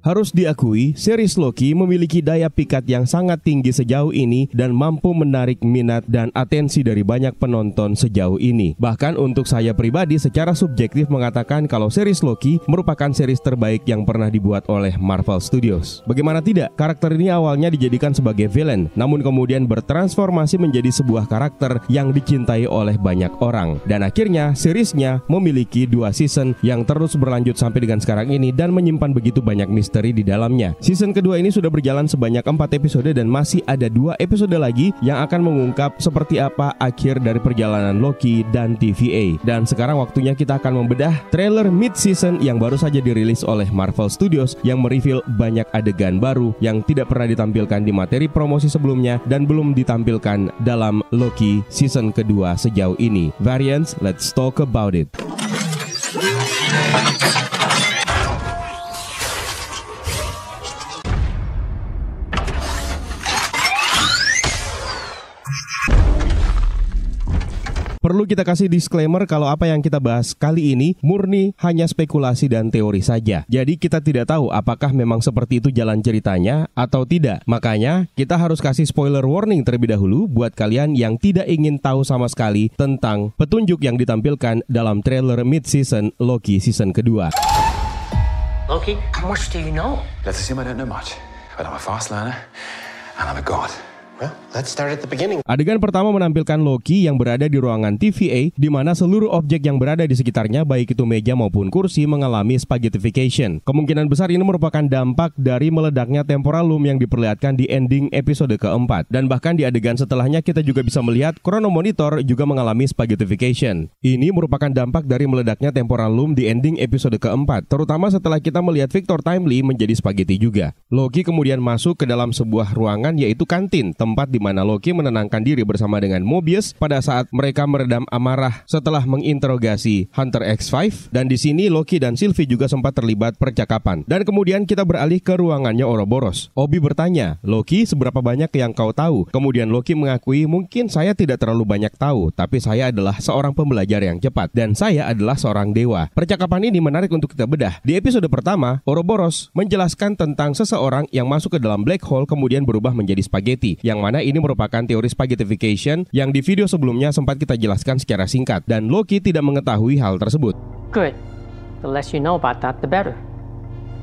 Harus diakui, series Loki memiliki daya pikat yang sangat tinggi sejauh ini dan mampu menarik minat dan atensi dari banyak penonton sejauh ini. Bahkan untuk saya pribadi secara subjektif mengatakan kalau series Loki merupakan series terbaik yang pernah dibuat oleh Marvel Studios. Bagaimana tidak, karakter ini awalnya dijadikan sebagai villain, namun kemudian bertransformasi menjadi sebuah karakter yang dicintai oleh banyak orang. Dan akhirnya, seriesnya memiliki dua season yang terus berlanjut sampai dengan sekarang ini dan menyimpan begitu banyak misteri misteri di dalamnya. Season kedua ini sudah berjalan sebanyak empat episode dan masih ada dua episode lagi yang akan mengungkap seperti apa akhir dari perjalanan Loki dan TVA. Dan sekarang waktunya kita akan membedah trailer mid-season yang baru saja dirilis oleh Marvel Studios yang mereveal banyak adegan baru yang tidak pernah ditampilkan di materi promosi sebelumnya dan belum ditampilkan dalam Loki season kedua sejauh ini. Variants, let's talk about it. kita kasih disclaimer kalau apa yang kita bahas kali ini murni hanya spekulasi dan teori saja. Jadi kita tidak tahu apakah memang seperti itu jalan ceritanya atau tidak. Makanya kita harus kasih spoiler warning terlebih dahulu buat kalian yang tidak ingin tahu sama sekali tentang petunjuk yang ditampilkan dalam trailer mid-season Loki season kedua. Loki, how much do you know? Let's assume I don't know much, but I'm a fast learner and I'm a god let's start at the beginning. Adegan pertama menampilkan Loki yang berada di ruangan TVA, di mana seluruh objek yang berada di sekitarnya, baik itu meja maupun kursi, mengalami spaghettification. Kemungkinan besar ini merupakan dampak dari meledaknya temporal temporalum yang diperlihatkan di ending episode keempat. Dan bahkan di adegan setelahnya kita juga bisa melihat kronomonitor juga mengalami spaghettification. Ini merupakan dampak dari meledaknya temporal temporalum di ending episode keempat, terutama setelah kita melihat Victor Timely menjadi spaghetti juga. Loki kemudian masuk ke dalam sebuah ruangan yaitu kantin, tempat di mana Loki menenangkan diri bersama dengan Mobius pada saat mereka meredam amarah setelah menginterogasi Hunter X5 dan di sini Loki dan Sylvie juga sempat terlibat percakapan. Dan kemudian kita beralih ke ruangannya Ouroboros. Obi bertanya, "Loki, seberapa banyak yang kau tahu?" Kemudian Loki mengakui, "Mungkin saya tidak terlalu banyak tahu, tapi saya adalah seorang pembelajar yang cepat dan saya adalah seorang dewa." Percakapan ini menarik untuk kita bedah. Di episode pertama, Ouroboros menjelaskan tentang seseorang yang masuk ke dalam black hole kemudian berubah menjadi spaghetti yang yang mana ini merupakan teori spaghettification yang di video sebelumnya sempat kita jelaskan secara singkat dan Loki tidak mengetahui hal tersebut. Good. The less you know about that, the better.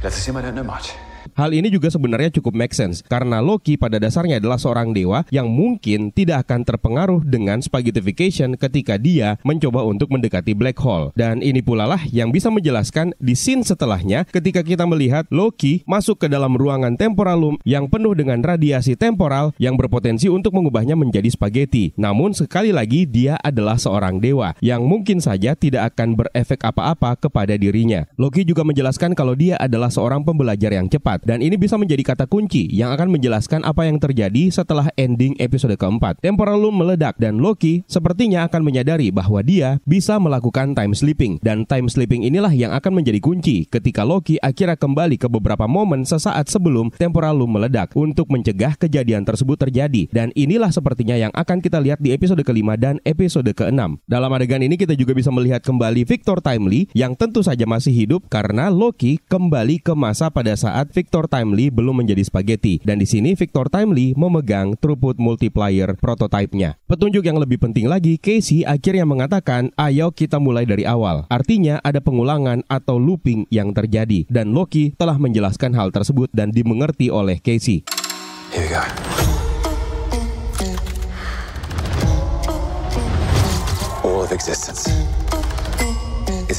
Let's I don't know much. Hal ini juga sebenarnya cukup make sense karena Loki pada dasarnya adalah seorang dewa yang mungkin tidak akan terpengaruh dengan spaghettification ketika dia mencoba untuk mendekati black hole. Dan ini pula lah yang bisa menjelaskan di scene setelahnya ketika kita melihat Loki masuk ke dalam ruangan temporalum yang penuh dengan radiasi temporal yang berpotensi untuk mengubahnya menjadi spaghetti. Namun sekali lagi dia adalah seorang dewa yang mungkin saja tidak akan berefek apa-apa kepada dirinya. Loki juga menjelaskan kalau dia adalah seorang pembelajar yang cepat keempat dan ini bisa menjadi kata kunci yang akan menjelaskan apa yang terjadi setelah ending episode keempat. Temporal Loom meledak dan Loki sepertinya akan menyadari bahwa dia bisa melakukan time sleeping dan time sleeping inilah yang akan menjadi kunci ketika Loki akhirnya kembali ke beberapa momen sesaat sebelum Temporal Loom meledak untuk mencegah kejadian tersebut terjadi dan inilah sepertinya yang akan kita lihat di episode kelima dan episode keenam. Dalam adegan ini kita juga bisa melihat kembali Victor Timely yang tentu saja masih hidup karena Loki kembali ke masa pada saat Victor Victor Timely belum menjadi spaghetti dan di sini Victor Timely memegang throughput multiplier prototipenya. Petunjuk yang lebih penting lagi, Casey akhirnya mengatakan, "Ayo kita mulai dari awal." Artinya ada pengulangan atau looping yang terjadi dan Loki telah menjelaskan hal tersebut dan dimengerti oleh Casey. Here we go. All of existence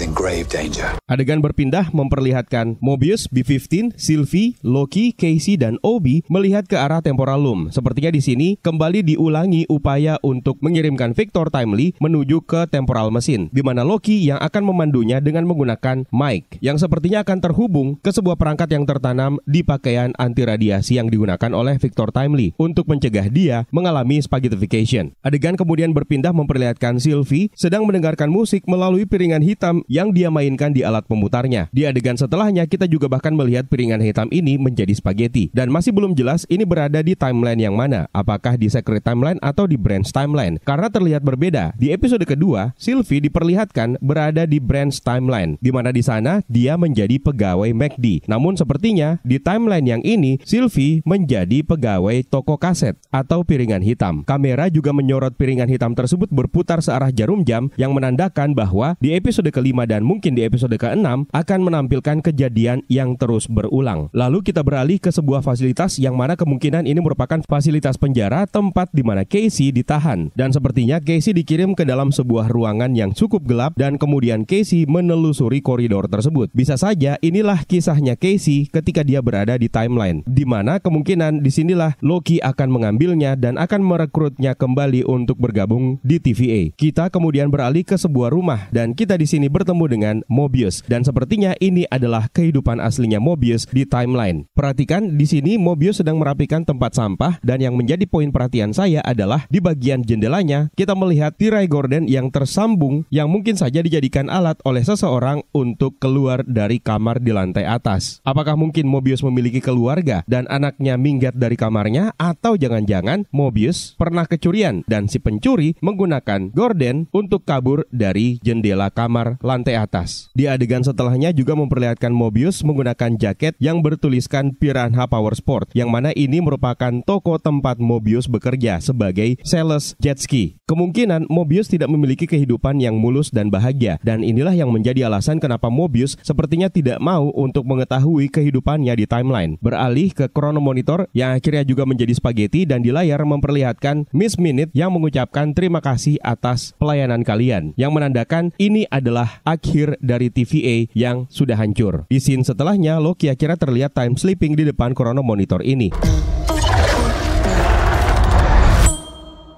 in grave danger. Adegan berpindah memperlihatkan Mobius, B-15, Sylvie, Loki, Casey, dan Obi melihat ke arah temporal loom. Sepertinya di sini kembali diulangi upaya untuk mengirimkan Victor Timely menuju ke temporal mesin, di mana Loki yang akan memandunya dengan menggunakan Mike, yang sepertinya akan terhubung ke sebuah perangkat yang tertanam di pakaian anti radiasi yang digunakan oleh Victor Timely untuk mencegah dia mengalami spaghettification. Adegan kemudian berpindah memperlihatkan Sylvie sedang mendengarkan musik melalui piringan hitam yang dia mainkan di alat pemutarnya. Di adegan setelahnya kita juga bahkan melihat piringan hitam ini menjadi spaghetti dan masih belum jelas ini berada di timeline yang mana, apakah di Secret Timeline atau di Branch Timeline karena terlihat berbeda. Di episode kedua, Sylvie diperlihatkan berada di Branch Timeline di mana di sana dia menjadi pegawai McD. Namun sepertinya di timeline yang ini Sylvie menjadi pegawai toko kaset atau piringan hitam. Kamera juga menyorot piringan hitam tersebut berputar searah jarum jam yang menandakan bahwa di episode kelima dan mungkin di episode ke-6 akan menampilkan kejadian yang terus berulang. Lalu kita beralih ke sebuah fasilitas yang mana kemungkinan ini merupakan fasilitas penjara tempat di mana Casey ditahan. Dan sepertinya Casey dikirim ke dalam sebuah ruangan yang cukup gelap dan kemudian Casey menelusuri koridor tersebut. Bisa saja inilah kisahnya Casey ketika dia berada di timeline, di mana kemungkinan disinilah Loki akan mengambilnya dan akan merekrutnya kembali untuk bergabung di TVA. Kita kemudian beralih ke sebuah rumah dan kita di sini bertemu bertemu dengan Mobius dan sepertinya ini adalah kehidupan aslinya Mobius di timeline. Perhatikan di sini Mobius sedang merapikan tempat sampah dan yang menjadi poin perhatian saya adalah di bagian jendelanya kita melihat tirai gorden yang tersambung yang mungkin saja dijadikan alat oleh seseorang untuk keluar dari kamar di lantai atas. Apakah mungkin Mobius memiliki keluarga dan anaknya minggat dari kamarnya atau jangan-jangan Mobius pernah kecurian dan si pencuri menggunakan gorden untuk kabur dari jendela kamar lantai lantai atas. Di adegan setelahnya juga memperlihatkan Mobius menggunakan jaket yang bertuliskan Piranha Power Sport, yang mana ini merupakan toko tempat Mobius bekerja sebagai sales jet ski. Kemungkinan Mobius tidak memiliki kehidupan yang mulus dan bahagia, dan inilah yang menjadi alasan kenapa Mobius sepertinya tidak mau untuk mengetahui kehidupannya di timeline. Beralih ke kronomonitor yang akhirnya juga menjadi spaghetti dan di layar memperlihatkan Miss Minute yang mengucapkan terima kasih atas pelayanan kalian, yang menandakan ini adalah akhir dari TVA yang sudah hancur. Di scene setelahnya, Loki akhirnya terlihat time sleeping di depan krono Monitor ini.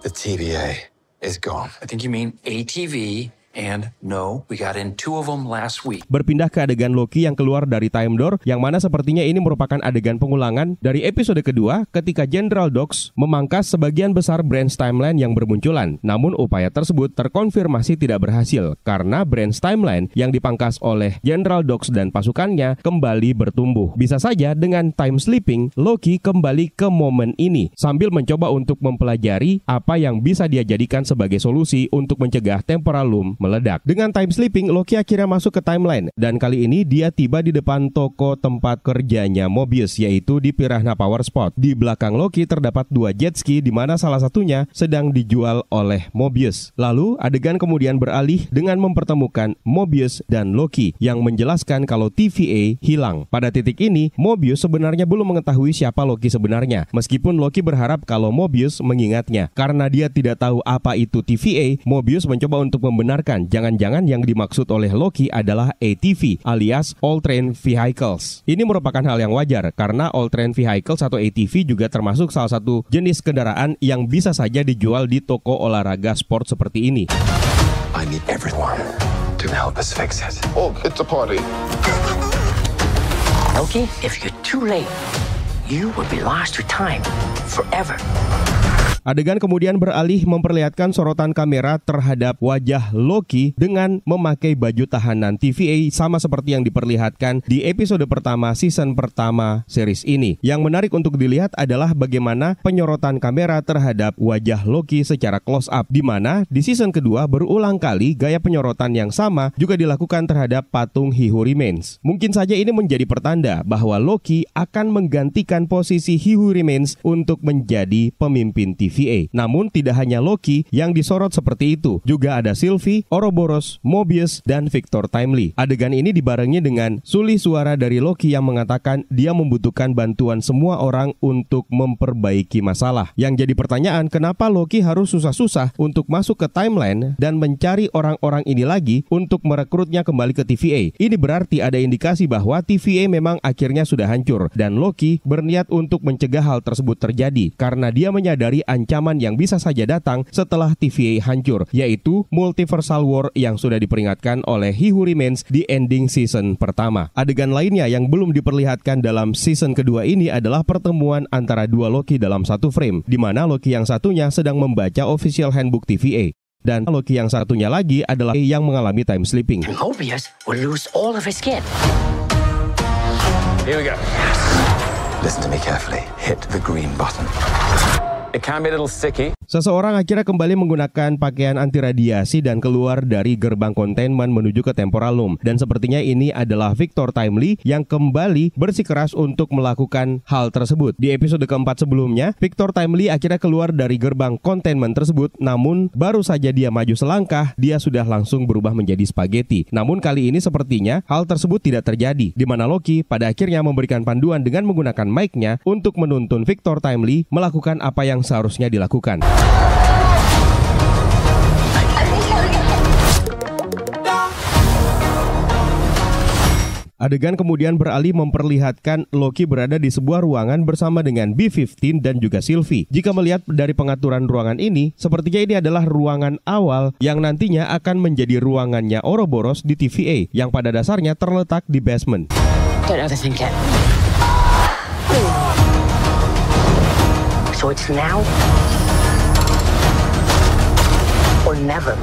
The TVA is gone. I think you mean ATV And no, we got in two of them last week. Berpindah ke adegan Loki yang keluar dari Time Door, yang mana sepertinya ini merupakan adegan pengulangan dari episode kedua ketika General Dox memangkas sebagian besar Brands Timeline yang bermunculan. Namun upaya tersebut terkonfirmasi tidak berhasil karena Brands Timeline yang dipangkas oleh General Dox dan pasukannya kembali bertumbuh. Bisa saja dengan time sleeping, Loki kembali ke momen ini sambil mencoba untuk mempelajari apa yang bisa dia jadikan sebagai solusi untuk mencegah Temporal loom meledak. Dengan time sleeping, Loki akhirnya masuk ke timeline dan kali ini dia tiba di depan toko tempat kerjanya Mobius yaitu di Pirahna Power Spot. Di belakang Loki terdapat dua jet ski di mana salah satunya sedang dijual oleh Mobius. Lalu adegan kemudian beralih dengan mempertemukan Mobius dan Loki yang menjelaskan kalau TVA hilang. Pada titik ini, Mobius sebenarnya belum mengetahui siapa Loki sebenarnya, meskipun Loki berharap kalau Mobius mengingatnya. Karena dia tidak tahu apa itu TVA, Mobius mencoba untuk membenarkan jangan-jangan yang dimaksud oleh Loki adalah ATV alias All Train Vehicles. Ini merupakan hal yang wajar karena All Train Vehicles atau ATV juga termasuk salah satu jenis kendaraan yang bisa saja dijual di toko olahraga sport seperti ini. I need everyone to help us fix it. Oh, it's a party. Loki, if you're too late, you will be lost to time forever. Adegan kemudian beralih memperlihatkan sorotan kamera terhadap wajah Loki dengan memakai baju tahanan TVA sama seperti yang diperlihatkan di episode pertama season pertama series ini. Yang menarik untuk dilihat adalah bagaimana penyorotan kamera terhadap wajah Loki secara close up di mana di season kedua berulang kali gaya penyorotan yang sama juga dilakukan terhadap patung He Who Remains. Mungkin saja ini menjadi pertanda bahwa Loki akan menggantikan posisi He Who Remains untuk menjadi pemimpin TVA. TVA. Namun tidak hanya Loki yang disorot seperti itu, juga ada Sylvie, Oroboros, Mobius, dan Victor Timely. Adegan ini dibarengi dengan sulih suara dari Loki yang mengatakan dia membutuhkan bantuan semua orang untuk memperbaiki masalah. Yang jadi pertanyaan, kenapa Loki harus susah-susah untuk masuk ke timeline dan mencari orang-orang ini lagi untuk merekrutnya kembali ke TVA? Ini berarti ada indikasi bahwa TVA memang akhirnya sudah hancur dan Loki berniat untuk mencegah hal tersebut terjadi karena dia menyadari ancaman yang bisa saja datang setelah TVA hancur, yaitu multiversal war yang sudah diperingatkan oleh He Who Remains di ending season pertama. Adegan lainnya yang belum diperlihatkan dalam season kedua ini adalah pertemuan antara dua Loki dalam satu frame, di mana Loki yang satunya sedang membaca official handbook TVA dan Loki yang satunya lagi adalah yang mengalami time sleeping. Listen to me carefully. Hit the green button. It can be a little sticky. Seseorang akhirnya kembali menggunakan pakaian anti radiasi dan keluar dari gerbang kontenmen menuju ke Temporalum. Dan sepertinya ini adalah Victor Timely yang kembali bersikeras untuk melakukan hal tersebut. Di episode keempat sebelumnya, Victor Timely akhirnya keluar dari gerbang kontenmen tersebut, namun baru saja dia maju selangkah, dia sudah langsung berubah menjadi spaghetti. Namun kali ini sepertinya hal tersebut tidak terjadi, di mana Loki pada akhirnya memberikan panduan dengan menggunakan mic-nya untuk menuntun Victor Timely melakukan apa yang yang seharusnya dilakukan. Adegan kemudian beralih memperlihatkan Loki berada di sebuah ruangan bersama dengan B-15 dan juga Sylvie. Jika melihat dari pengaturan ruangan ini, sepertinya ini adalah ruangan awal yang nantinya akan menjadi ruangannya Oroboros di TVA yang pada dasarnya terletak di basement. So it's now or never.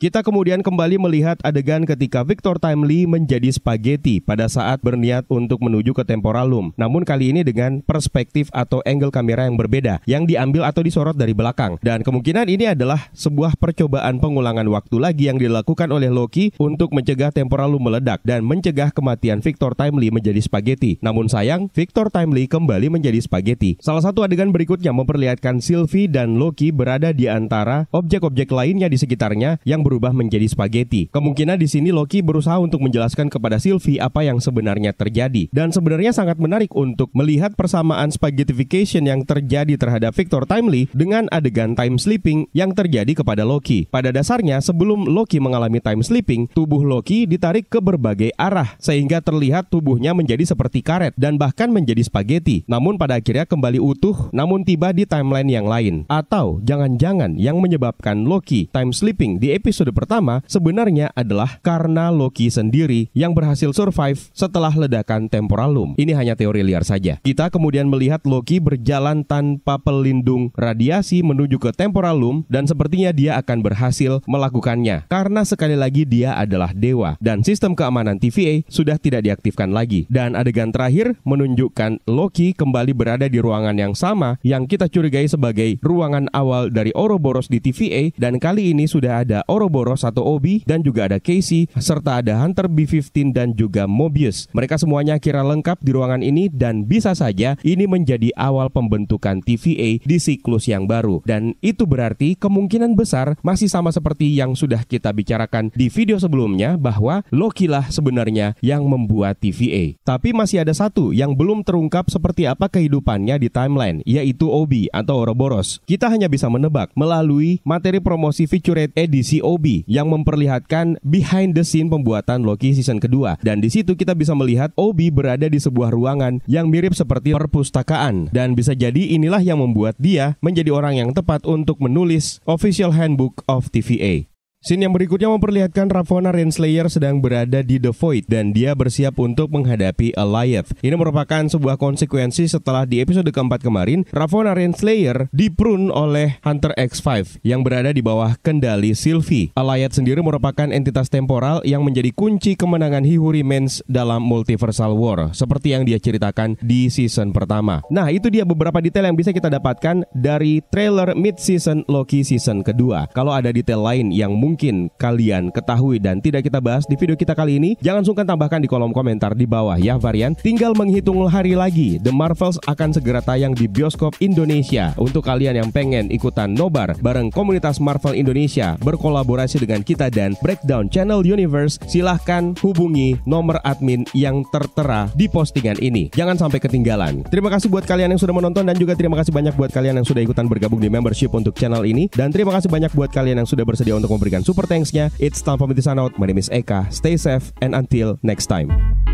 Kita kemudian kembali melihat adegan ketika Victor Timely menjadi spaghetti pada saat berniat untuk menuju ke temporalum. Namun kali ini dengan perspektif atau angle kamera yang berbeda yang diambil atau disorot dari belakang. Dan kemungkinan ini adalah sebuah percobaan pengulangan waktu lagi yang dilakukan oleh Loki untuk mencegah temporalum meledak dan mencegah kematian Victor Timely menjadi spaghetti. Namun sayang, Victor Timely kembali menjadi spaghetti. Salah satu adegan berikutnya memperlihatkan Sylvie dan Loki berada di antara objek-objek lainnya di sekitarnya yang berubah menjadi spaghetti. Kemungkinan di sini Loki berusaha untuk menjelaskan kepada Sylvie apa yang sebenarnya terjadi. Dan sebenarnya sangat menarik untuk melihat persamaan spaghettification yang terjadi terhadap Victor Timely dengan adegan time sleeping yang terjadi kepada Loki. Pada dasarnya, sebelum Loki mengalami time sleeping, tubuh Loki ditarik ke berbagai arah sehingga terlihat tubuhnya menjadi seperti karet dan bahkan menjadi spaghetti. Namun pada akhirnya kembali utuh namun tiba di timeline yang lain. Atau jangan-jangan yang menyebabkan Loki time sleeping di episode episode pertama sebenarnya adalah karena Loki sendiri yang berhasil survive setelah ledakan temporal loom. Ini hanya teori liar saja. Kita kemudian melihat Loki berjalan tanpa pelindung radiasi menuju ke temporal loom dan sepertinya dia akan berhasil melakukannya karena sekali lagi dia adalah dewa dan sistem keamanan TVA sudah tidak diaktifkan lagi. Dan adegan terakhir menunjukkan Loki kembali berada di ruangan yang sama yang kita curigai sebagai ruangan awal dari Ouroboros di TVA dan kali ini sudah ada Ouroboros boros atau Obi dan juga ada Casey serta ada Hunter B15 dan juga Mobius. Mereka semuanya kira lengkap di ruangan ini dan bisa saja ini menjadi awal pembentukan TVA di siklus yang baru dan itu berarti kemungkinan besar masih sama seperti yang sudah kita bicarakan di video sebelumnya bahwa Loki lah sebenarnya yang membuat TVA. Tapi masih ada satu yang belum terungkap seperti apa kehidupannya di timeline yaitu Obi atau Ouroboros. Kita hanya bisa menebak melalui materi promosi featurette edisi Obi Kenobi yang memperlihatkan behind the scene pembuatan Loki season kedua. Dan di situ kita bisa melihat Obi berada di sebuah ruangan yang mirip seperti perpustakaan dan bisa jadi inilah yang membuat dia menjadi orang yang tepat untuk menulis official handbook of TVA. Scene yang berikutnya memperlihatkan Ravonna Renslayer sedang berada di The Void dan dia bersiap untuk menghadapi Eliath. Ini merupakan sebuah konsekuensi setelah di episode keempat kemarin, Ravonna Renslayer diprun oleh Hunter X5 yang berada di bawah kendali Sylvie. Eliath sendiri merupakan entitas temporal yang menjadi kunci kemenangan Hihuri Mens dalam Multiversal War, seperti yang dia ceritakan di season pertama. Nah, itu dia beberapa detail yang bisa kita dapatkan dari trailer mid-season Loki season kedua. Kalau ada detail lain yang mungkin mungkin kalian ketahui dan tidak kita bahas di video kita kali ini, jangan sungkan tambahkan di kolom komentar di bawah ya varian. Tinggal menghitung hari lagi, The Marvels akan segera tayang di bioskop Indonesia. Untuk kalian yang pengen ikutan nobar bareng komunitas Marvel Indonesia berkolaborasi dengan kita dan Breakdown Channel Universe, silahkan hubungi nomor admin yang tertera di postingan ini. Jangan sampai ketinggalan. Terima kasih buat kalian yang sudah menonton dan juga terima kasih banyak buat kalian yang sudah ikutan bergabung di membership untuk channel ini dan terima kasih banyak buat kalian yang sudah bersedia untuk memberikan dengan super thanksnya. It's time for me to sign out. My name is Eka. Stay safe and until next time.